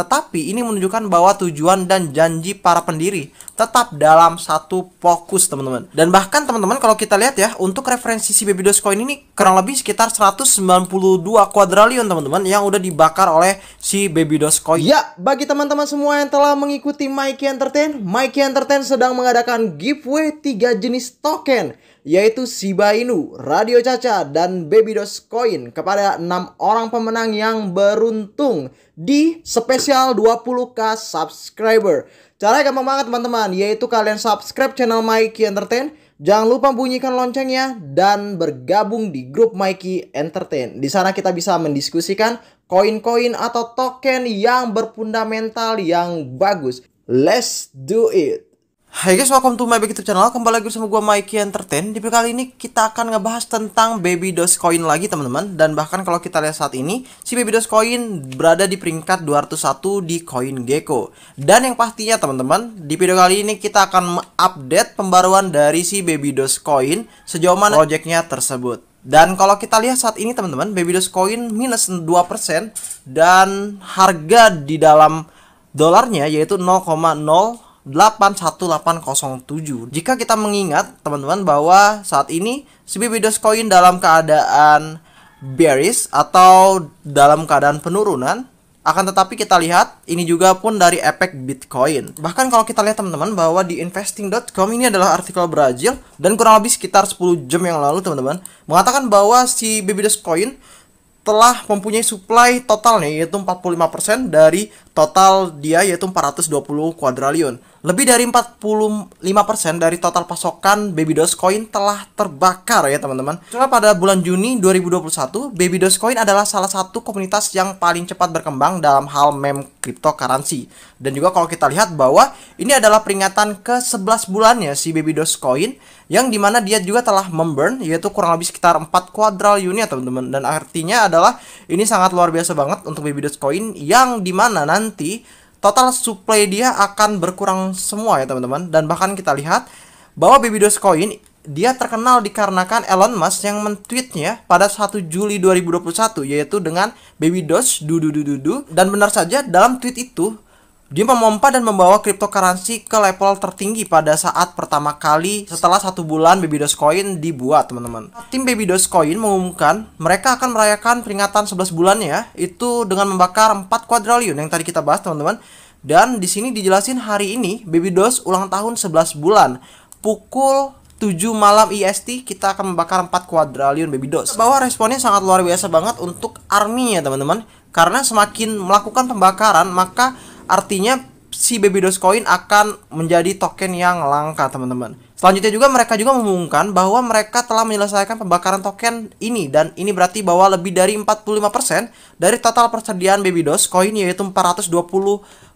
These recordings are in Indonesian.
Tetapi ini menunjukkan bahwa tujuan dan janji para pendiri tetap dalam satu fokus teman-teman. Dan bahkan teman-teman kalau kita lihat ya untuk referensi si Baby Dogecoin ini kurang lebih sekitar 192 kuadrilion teman-teman yang udah dibakar oleh si Babydos Coin. Ya, bagi teman-teman semua yang telah mengikuti Mikey Entertain, Mikey Entertain sedang mengadakan giveaway 3 jenis token yaitu Shiba Inu, Radio Caca, dan Babydos Coin kepada enam orang pemenang yang beruntung di spesial 20k subscriber. Caranya gampang banget teman-teman, yaitu kalian subscribe channel Mikey Entertain Jangan lupa bunyikan loncengnya dan bergabung di grup Mikey Entertain. Di sana kita bisa mendiskusikan koin-koin atau token yang berfundamental yang bagus. Let's do it! Hai guys, welcome to my back YouTube channel. Kembali lagi bersama gue Mikey Entertain. Di video kali ini kita akan ngebahas tentang Baby Doge Coin lagi, teman-teman. Dan bahkan kalau kita lihat saat ini, si Baby Doge Coin berada di peringkat 201 di Coin Gecko. Dan yang pastinya, teman-teman, di video kali ini kita akan update pembaruan dari si Baby Doge Coin sejauh mana projectnya tersebut. Dan kalau kita lihat saat ini teman-teman, Baby Doge Coin minus 2% dan harga di dalam dolarnya yaitu 0,0 81807. Jika kita mengingat teman-teman bahwa saat ini CBP Dogecoin dalam keadaan bearish atau dalam keadaan penurunan akan tetapi kita lihat ini juga pun dari efek Bitcoin. Bahkan kalau kita lihat teman-teman bahwa di investing.com ini adalah artikel Brazil dan kurang lebih sekitar 10 jam yang lalu teman-teman mengatakan bahwa si Baby Dogecoin telah mempunyai supply totalnya yaitu 45% dari total dia yaitu 420 kuadrilion. Lebih dari 45% dari total pasokan Babydoes Coin telah terbakar ya teman-teman. Setelah pada bulan Juni 2021, Babydoes Coin adalah salah satu komunitas yang paling cepat berkembang dalam hal meme cryptocurrency. Dan juga kalau kita lihat bahwa ini adalah peringatan ke-11 bulannya si Babydoes Coin yang dimana dia juga telah memburn yaitu kurang lebih sekitar 4 kuadral unit teman-teman. Dan artinya adalah ini sangat luar biasa banget untuk Babydoes Coin yang dimana nanti total supply dia akan berkurang semua ya teman-teman dan bahkan kita lihat bahwa baby Dogecoin dia terkenal dikarenakan Elon Musk yang mentweetnya pada 1 Juli 2021 yaitu dengan baby Doge du du du du, dan benar saja dalam tweet itu dia memompa dan membawa cryptocurrency ke level tertinggi pada saat pertama kali setelah satu bulan Baby Coin dibuat, teman-teman. Tim Baby Coin mengumumkan mereka akan merayakan peringatan 11 bulannya itu dengan membakar 4 quadrillion yang tadi kita bahas, teman-teman. Dan di sini dijelasin hari ini Baby Doge ulang tahun 11 bulan. Pukul 7 malam IST e kita akan membakar 4 quadrillion baby dose. Bahwa responnya sangat luar biasa banget untuk arminya teman-teman. Karena semakin melakukan pembakaran maka Artinya si baby Coin akan menjadi token yang langka, teman-teman. Selanjutnya juga mereka juga mengumumkan bahwa mereka telah menyelesaikan pembakaran token ini dan ini berarti bahwa lebih dari 45% dari total persediaan baby Coin yaitu 420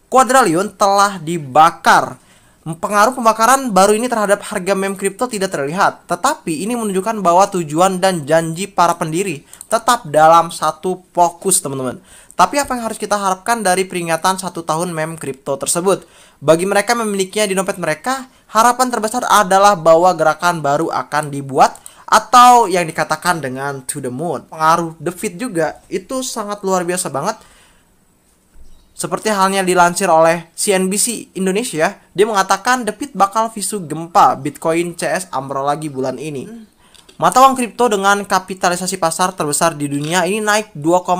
quadrillion telah dibakar. Pengaruh pembakaran baru ini terhadap harga meme kripto tidak terlihat, tetapi ini menunjukkan bahwa tujuan dan janji para pendiri tetap dalam satu fokus, teman-teman. Tapi apa yang harus kita harapkan dari peringatan satu tahun mem kripto tersebut? Bagi mereka yang memilikinya di dompet mereka, harapan terbesar adalah bahwa gerakan baru akan dibuat atau yang dikatakan dengan to the moon. Pengaruh The Fit juga itu sangat luar biasa banget. Seperti halnya dilansir oleh CNBC Indonesia, dia mengatakan The Fit bakal visu gempa Bitcoin CS Amro lagi bulan ini. Hmm. Mata uang kripto dengan kapitalisasi pasar terbesar di dunia ini naik 2,5%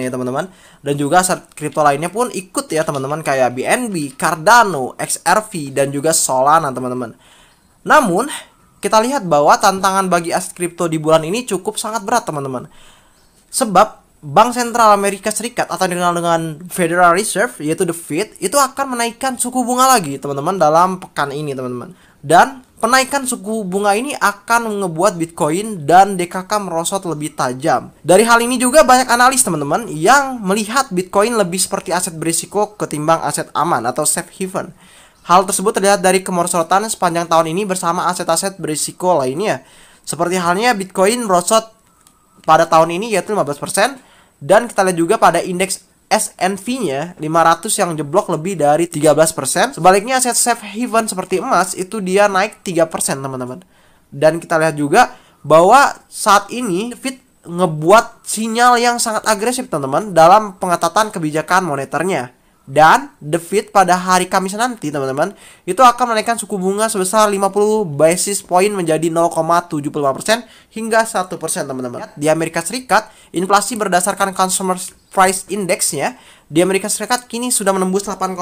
ya teman-teman. Dan juga aset kripto lainnya pun ikut ya teman-teman kayak BNB, Cardano, XRV dan juga Solana teman-teman. Namun, kita lihat bahwa tantangan bagi aset kripto di bulan ini cukup sangat berat teman-teman. Sebab Bank Sentral Amerika Serikat atau dikenal dengan Federal Reserve yaitu The Fed itu akan menaikkan suku bunga lagi teman-teman dalam pekan ini teman-teman. Dan Penaikan suku bunga ini akan ngebuat Bitcoin dan DKK merosot lebih tajam. Dari hal ini juga banyak analis teman-teman yang melihat Bitcoin lebih seperti aset berisiko ketimbang aset aman atau safe haven. Hal tersebut terlihat dari kemerosotan sepanjang tahun ini bersama aset-aset berisiko lainnya. Seperti halnya Bitcoin merosot pada tahun ini yaitu 15% dan kita lihat juga pada indeks SNV-nya 500 yang jeblok lebih dari 13%. Sebaliknya aset safe haven seperti emas itu dia naik 3% teman-teman. Dan kita lihat juga bahwa saat ini Fed ngebuat sinyal yang sangat agresif teman-teman dalam pengetatan kebijakan moneternya. Dan The Fed pada hari Kamis nanti teman-teman itu akan menaikkan suku bunga sebesar 50 basis point menjadi 0,75% hingga 1% teman-teman. Di Amerika Serikat, inflasi berdasarkan consumer price indexnya di Amerika Serikat kini sudah menembus 8,5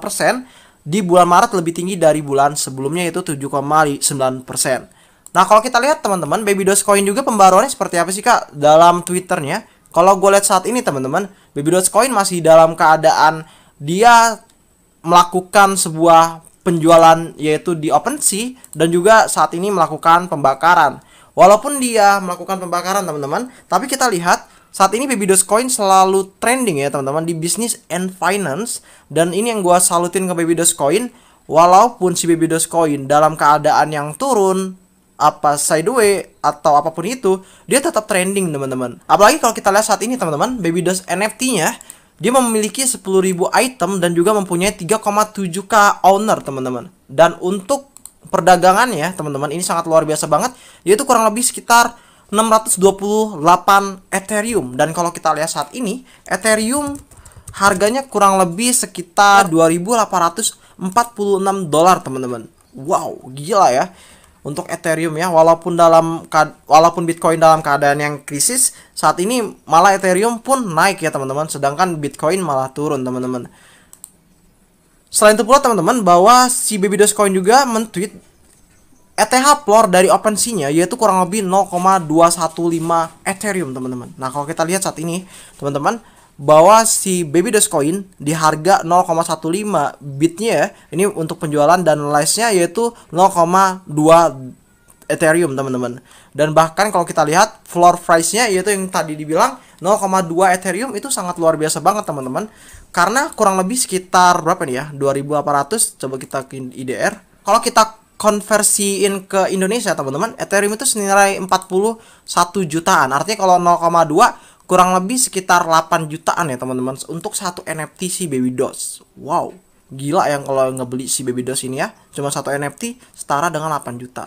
persen di bulan Maret lebih tinggi dari bulan sebelumnya yaitu 7,9 persen. Nah kalau kita lihat teman-teman, Baby Dogecoin juga pembaruannya seperti apa sih kak dalam Twitternya? Kalau gue lihat saat ini teman-teman, Baby Dogecoin masih dalam keadaan dia melakukan sebuah penjualan yaitu di OpenSea dan juga saat ini melakukan pembakaran. Walaupun dia melakukan pembakaran teman-teman, tapi kita lihat saat ini Baby coin selalu trending ya teman-teman di bisnis and finance dan ini yang gua salutin ke Baby coin walaupun si Baby coin dalam keadaan yang turun apa sideway atau apapun itu dia tetap trending teman-teman. Apalagi kalau kita lihat saat ini teman-teman Baby Doge NFT-nya dia memiliki 10.000 item dan juga mempunyai 3,7k owner teman-teman. Dan untuk perdagangannya teman-teman ini sangat luar biasa banget yaitu kurang lebih sekitar 628 Ethereum dan kalau kita lihat saat ini Ethereum harganya kurang lebih sekitar 2846 dolar teman-teman. Wow, gila ya. Untuk Ethereum ya, walaupun dalam walaupun Bitcoin dalam keadaan yang krisis, saat ini malah Ethereum pun naik ya teman-teman, sedangkan Bitcoin malah turun teman-teman. Selain itu pula teman-teman bahwa si Baby Dogecoin juga mentweet ETH floor dari OpenSea-nya yaitu kurang lebih 0,215 Ethereum teman-teman. Nah kalau kita lihat saat ini teman-teman bahwa si Baby Dogecoin di harga 0,15 bitnya ya ini untuk penjualan dan license yaitu 0,2 Ethereum teman-teman. Dan bahkan kalau kita lihat floor price-nya yaitu yang tadi dibilang 0,2 Ethereum itu sangat luar biasa banget teman-teman. Karena kurang lebih sekitar berapa nih ya? 2800 coba kita IDR. Kalau kita konversiin ke Indonesia teman-teman Ethereum itu senilai 41 jutaan artinya kalau 0,2 kurang lebih sekitar 8 jutaan ya teman-teman untuk satu NFT si Baby Dots wow gila yang kalau ngebeli si Baby Dots ini ya cuma satu NFT setara dengan 8 juta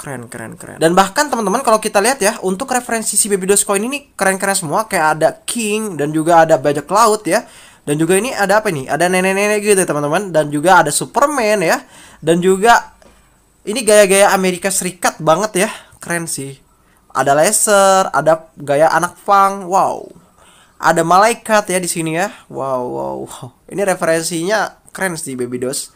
keren keren keren dan bahkan teman-teman kalau kita lihat ya untuk referensi si Baby coin ini keren keren semua kayak ada King dan juga ada bajak laut ya dan juga ini ada apa nih? Ada nenek-nenek gitu teman-teman. Dan juga ada Superman ya. Dan juga ini gaya-gaya Amerika Serikat banget ya. Keren sih. Ada laser, ada gaya anak pang. Wow. Ada malaikat ya di sini ya. Wow, wow, wow. Ini referensinya keren sih Baby Dos.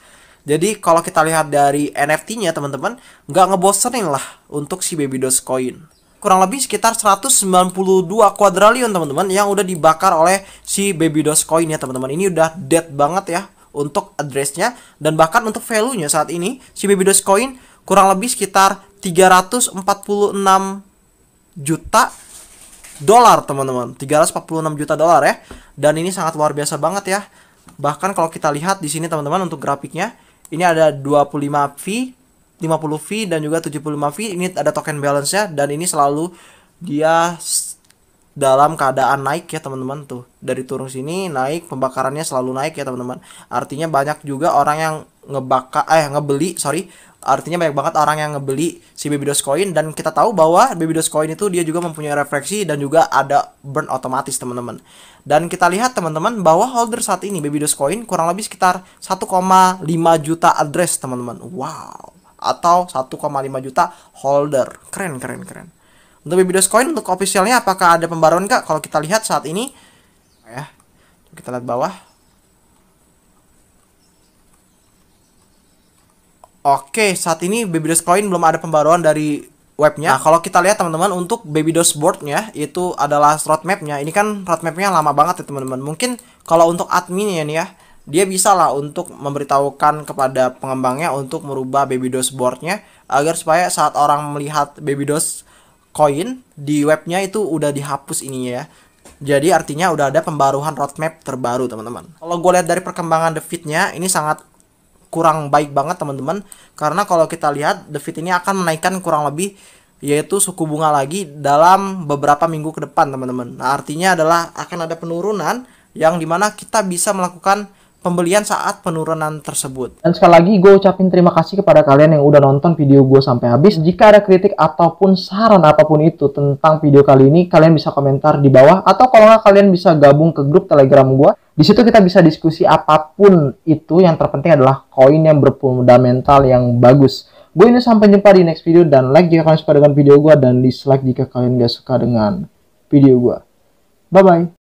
Jadi kalau kita lihat dari NFT-nya teman-teman, nggak ngebosenin lah untuk si Baby Dos Coin kurang lebih sekitar 192 kuadrilion teman-teman yang udah dibakar oleh si baby dogecoin ya teman-teman ini udah dead banget ya untuk addressnya dan bahkan untuk value-nya saat ini si baby dogecoin kurang lebih sekitar 346 juta dolar teman-teman 346 juta dolar ya dan ini sangat luar biasa banget ya bahkan kalau kita lihat di sini teman-teman untuk grafiknya ini ada 25 V 50 fee dan juga 75 fee ini ada token balance ya dan ini selalu dia dalam keadaan naik ya teman-teman tuh dari turun sini naik pembakarannya selalu naik ya teman-teman artinya banyak juga orang yang ngebaka eh ngebeli sorry artinya banyak banget orang yang ngebeli si Babydos Coin dan kita tahu bahwa Babydos Coin itu dia juga mempunyai refleksi dan juga ada burn otomatis teman-teman dan kita lihat teman-teman bahwa holder saat ini Babydos Coin kurang lebih sekitar 1,5 juta address teman-teman wow atau 1,5 juta holder. Keren, keren, keren. Untuk Bybitdos Coin untuk officialnya apakah ada pembaruan kak? Kalau kita lihat saat ini ya. Kita lihat bawah. Oke, saat ini Bybitdos Coin belum ada pembaruan dari webnya. Nah, kalau kita lihat teman-teman untuk Babydos boardnya itu adalah roadmapnya. Ini kan roadmapnya lama banget ya teman-teman. Mungkin kalau untuk adminnya nih ya, dia bisa lah untuk memberitahukan kepada pengembangnya untuk merubah baby dose boardnya agar supaya saat orang melihat baby dose koin di webnya itu udah dihapus ini ya. Jadi artinya udah ada pembaruan roadmap terbaru teman-teman. Kalau gue lihat dari perkembangan The fitnya ini sangat kurang baik banget teman-teman karena kalau kita lihat The Fit ini akan menaikkan kurang lebih yaitu suku bunga lagi dalam beberapa minggu ke depan teman-teman. Nah artinya adalah akan ada penurunan yang dimana kita bisa melakukan pembelian saat penurunan tersebut. Dan sekali lagi gue ucapin terima kasih kepada kalian yang udah nonton video gue sampai habis. Jika ada kritik ataupun saran apapun itu tentang video kali ini, kalian bisa komentar di bawah atau kalau nggak kalian bisa gabung ke grup Telegram gue. Di situ kita bisa diskusi apapun itu. Yang terpenting adalah koin yang berfundamental yang bagus. Gue ini sampai jumpa di next video dan like jika kalian suka dengan video gue dan dislike jika kalian gak suka dengan video gue. Bye-bye.